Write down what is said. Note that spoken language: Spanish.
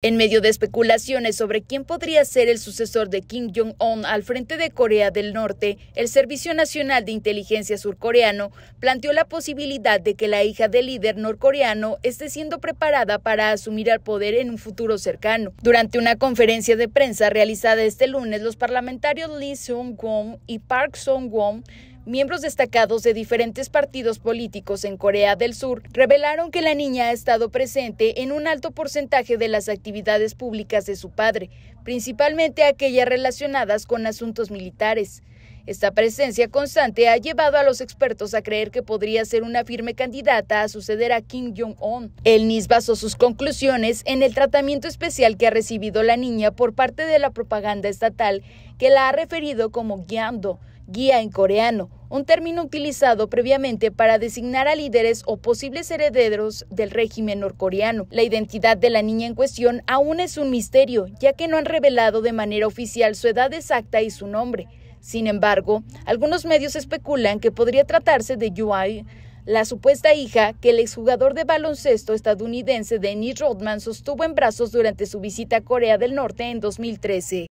En medio de especulaciones sobre quién podría ser el sucesor de Kim Jong-un al frente de Corea del Norte, el Servicio Nacional de Inteligencia surcoreano planteó la posibilidad de que la hija del líder norcoreano esté siendo preparada para asumir el poder en un futuro cercano. Durante una conferencia de prensa realizada este lunes, los parlamentarios Lee Seung-won y Park sung won Miembros destacados de diferentes partidos políticos en Corea del Sur revelaron que la niña ha estado presente en un alto porcentaje de las actividades públicas de su padre, principalmente aquellas relacionadas con asuntos militares. Esta presencia constante ha llevado a los expertos a creer que podría ser una firme candidata a suceder a Kim Jong-un. El NIS basó sus conclusiones en el tratamiento especial que ha recibido la niña por parte de la propaganda estatal, que la ha referido como guiando, guía en coreano, un término utilizado previamente para designar a líderes o posibles herederos del régimen norcoreano. La identidad de la niña en cuestión aún es un misterio, ya que no han revelado de manera oficial su edad exacta y su nombre. Sin embargo, algunos medios especulan que podría tratarse de Yui, la supuesta hija que el exjugador de baloncesto estadounidense Dennis Rodman sostuvo en brazos durante su visita a Corea del Norte en 2013.